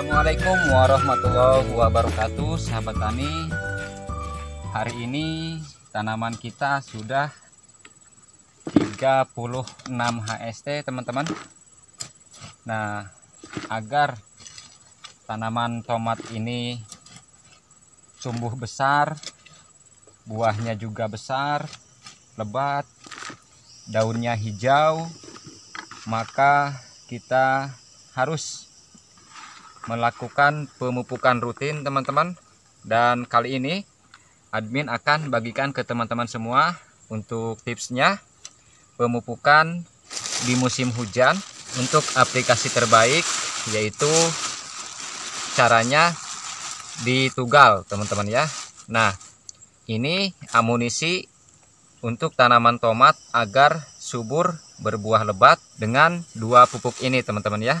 Assalamualaikum warahmatullahi wabarakatuh sahabat tani hari ini tanaman kita sudah 36 HST teman-teman nah agar tanaman tomat ini tumbuh besar buahnya juga besar lebat daunnya hijau maka kita harus melakukan pemupukan rutin teman-teman dan kali ini admin akan bagikan ke teman-teman semua untuk tipsnya pemupukan di musim hujan untuk aplikasi terbaik yaitu caranya ditugal teman-teman ya nah ini amunisi untuk tanaman tomat agar subur berbuah lebat dengan dua pupuk ini teman-teman ya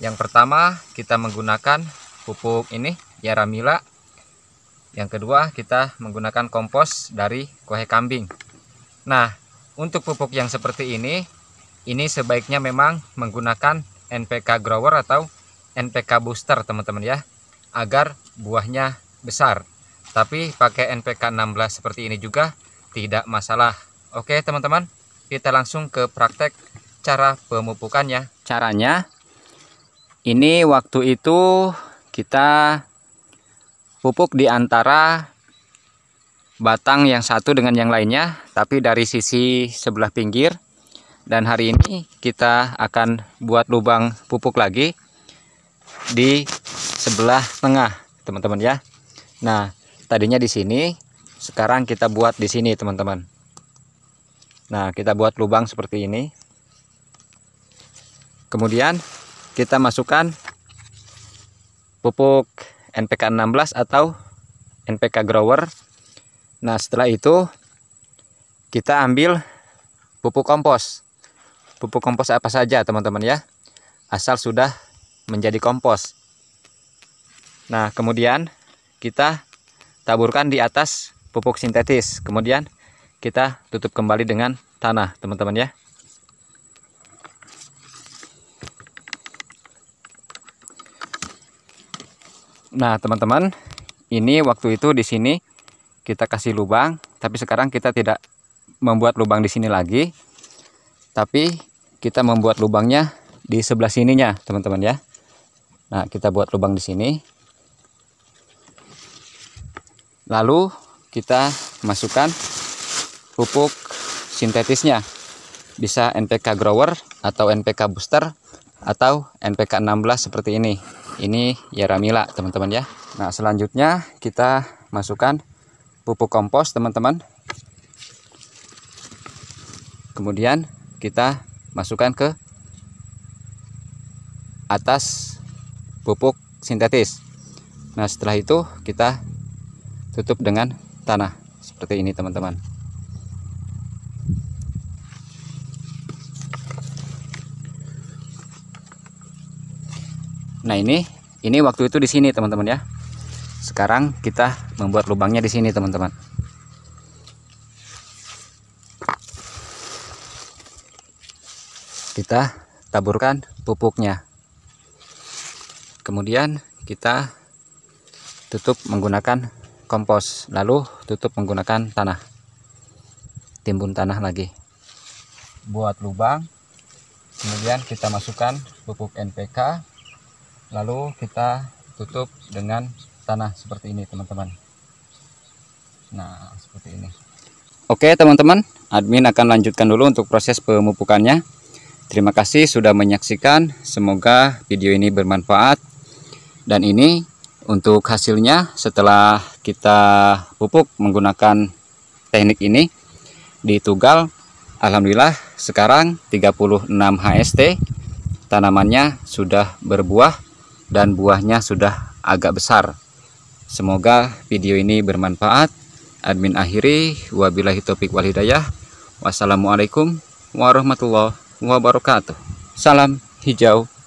yang pertama kita menggunakan pupuk ini Yaramila. Yang kedua kita menggunakan kompos dari kue kambing. Nah, untuk pupuk yang seperti ini, ini sebaiknya memang menggunakan NPK grower atau NPK booster teman-teman ya, agar buahnya besar. Tapi pakai NPK 16 seperti ini juga tidak masalah. Oke teman-teman, kita langsung ke praktek cara pemupukannya. Caranya ini waktu itu kita pupuk di antara batang yang satu dengan yang lainnya tapi dari sisi sebelah pinggir dan hari ini kita akan buat lubang pupuk lagi di sebelah tengah teman-teman ya nah tadinya di sini sekarang kita buat di sini teman-teman nah kita buat lubang seperti ini kemudian kita masukkan pupuk NPK 16 atau NPK grower nah setelah itu kita ambil pupuk kompos pupuk kompos apa saja teman-teman ya asal sudah menjadi kompos nah kemudian kita taburkan di atas pupuk sintetis kemudian kita tutup kembali dengan tanah teman-teman ya Nah, teman-teman, ini waktu itu di sini kita kasih lubang, tapi sekarang kita tidak membuat lubang di sini lagi. Tapi kita membuat lubangnya di sebelah sininya, teman-teman ya. Nah, kita buat lubang di sini. Lalu kita masukkan pupuk sintetisnya. Bisa NPK grower atau NPK booster atau NPK 16 seperti ini ini yaramila teman-teman ya nah selanjutnya kita masukkan pupuk kompos teman-teman kemudian kita masukkan ke atas pupuk sintetis nah setelah itu kita tutup dengan tanah seperti ini teman-teman Nah ini ini waktu itu di sini teman-teman ya. Sekarang kita membuat lubangnya di sini teman-teman. Kita taburkan pupuknya. Kemudian kita tutup menggunakan kompos, lalu tutup menggunakan tanah. Timbun tanah lagi. Buat lubang, kemudian kita masukkan pupuk NPK lalu kita tutup dengan tanah seperti ini teman-teman nah seperti ini oke teman-teman admin akan lanjutkan dulu untuk proses pemupukannya terima kasih sudah menyaksikan semoga video ini bermanfaat dan ini untuk hasilnya setelah kita pupuk menggunakan teknik ini di Tugal Alhamdulillah sekarang 36 HST tanamannya sudah berbuah dan buahnya sudah agak besar. Semoga video ini bermanfaat. Admin akhiri, wabillahi taufiq wal hidayah. Wassalamualaikum warahmatullahi wabarakatuh. Salam hijau.